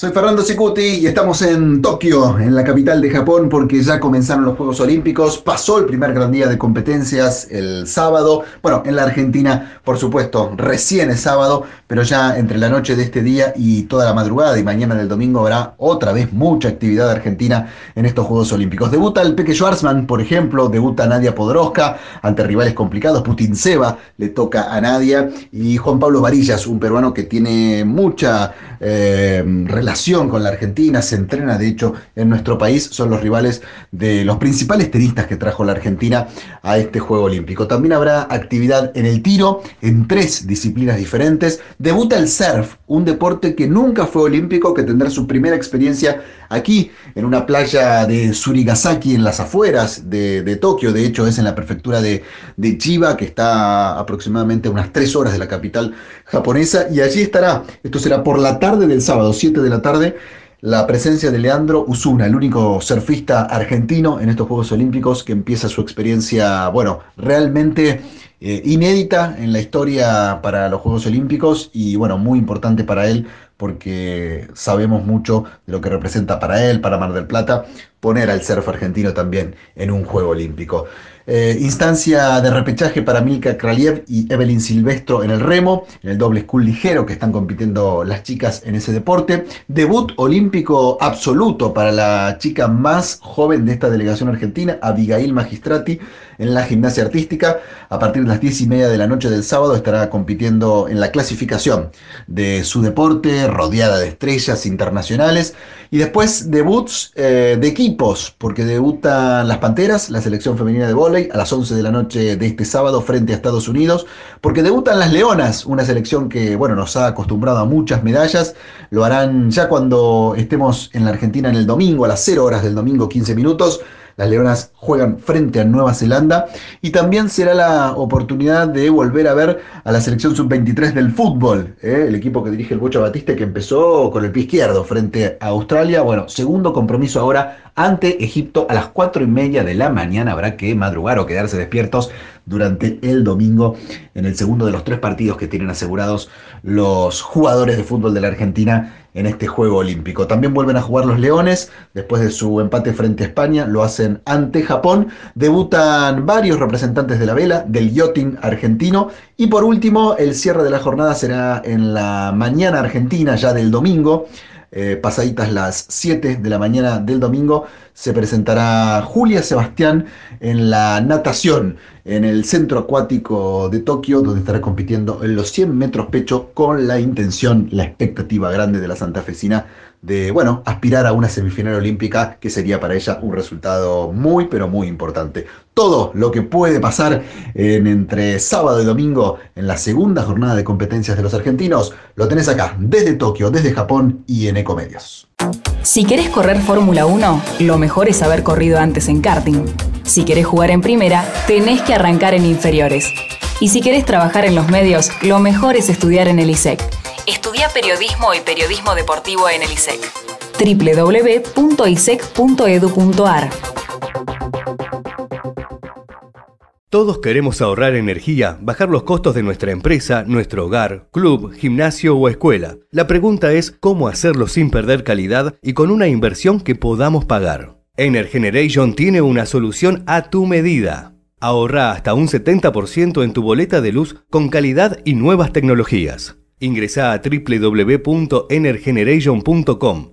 Soy Fernando Sicuti y estamos en Tokio, en la capital de Japón, porque ya comenzaron los Juegos Olímpicos, pasó el primer gran día de competencias el sábado, bueno, en la Argentina, por supuesto, recién es sábado, pero ya entre la noche de este día y toda la madrugada y mañana del domingo habrá otra vez mucha actividad argentina en estos Juegos Olímpicos. Debuta el Peque Schwarzman, por ejemplo, debuta Nadia Podroska ante rivales complicados, Putin Seba le toca a Nadia y Juan Pablo Varillas, un peruano que tiene mucha relación eh, con la Argentina, se entrena de hecho en nuestro país, son los rivales de los principales tenistas que trajo la Argentina a este Juego Olímpico. También habrá actividad en el tiro, en tres disciplinas diferentes. Debuta el surf, un deporte que nunca fue olímpico, que tendrá su primera experiencia aquí, en una playa de Surigasaki, en las afueras de, Tokio, de hecho es en la prefectura de, de Chiba, que está aproximadamente unas tres horas de la capital japonesa, y allí estará, esto será por la tarde del sábado, 7 de la tarde la presencia de Leandro Usuna, el único surfista argentino en estos Juegos Olímpicos que empieza su experiencia, bueno, realmente eh, inédita en la historia para los Juegos Olímpicos y bueno, muy importante para él porque sabemos mucho de lo que representa para él, para Mar del Plata, poner al surf argentino también en un juego olímpico. Eh, instancia de repechaje para Milka Kraliev y Evelyn Silvestro en el remo, en el doble school ligero que están compitiendo las chicas en ese deporte. Debut olímpico absoluto para la chica más joven de esta delegación argentina, Abigail Magistrati, en la gimnasia artística. A partir de las 10 y media de la noche del sábado estará compitiendo en la clasificación de su deporte, rodeada de estrellas internacionales. Y después debuts eh, de equipo porque debutan las Panteras, la selección femenina de voleibol a las 11 de la noche de este sábado frente a Estados Unidos, porque debutan las Leonas, una selección que, bueno, nos ha acostumbrado a muchas medallas, lo harán ya cuando estemos en la Argentina en el domingo, a las 0 horas del domingo, 15 minutos, las Leonas juegan frente a Nueva Zelanda y también será la oportunidad de volver a ver a la selección sub-23 del fútbol, ¿eh? el equipo que dirige el Bocha Batiste que empezó con el pie izquierdo frente a Australia. Bueno, segundo compromiso ahora ante Egipto a las 4 y media de la mañana. Habrá que madrugar o quedarse despiertos durante el domingo en el segundo de los tres partidos que tienen asegurados los jugadores de fútbol de la Argentina en este Juego Olímpico. También vuelven a jugar los Leones después de su empate frente a España, lo hacen ante Japón, debutan varios representantes de la vela, del yachting argentino y por último el cierre de la jornada será en la mañana argentina, ya del domingo, eh, pasaditas las 7 de la mañana del domingo se presentará Julia Sebastián en la natación en el centro acuático de Tokio, donde estará compitiendo en los 100 metros pecho con la intención, la expectativa grande de la santafesina de, bueno, aspirar a una semifinal olímpica que sería para ella un resultado muy, pero muy importante. Todo lo que puede pasar en, entre sábado y domingo en la segunda jornada de competencias de los argentinos, lo tenés acá, desde Tokio, desde Japón y en Ecomedios. Si querés correr Fórmula 1, lo mejor es haber corrido antes en karting. Si querés jugar en primera, tenés que arrancar en inferiores. Y si querés trabajar en los medios, lo mejor es estudiar en el ISEC. Estudia periodismo y periodismo deportivo en el ISEC. www.isec.edu.ar Todos queremos ahorrar energía, bajar los costos de nuestra empresa, nuestro hogar, club, gimnasio o escuela. La pregunta es cómo hacerlo sin perder calidad y con una inversión que podamos pagar. Energeneration tiene una solución a tu medida. Ahorra hasta un 70% en tu boleta de luz con calidad y nuevas tecnologías. Ingresa a www.energeneration.com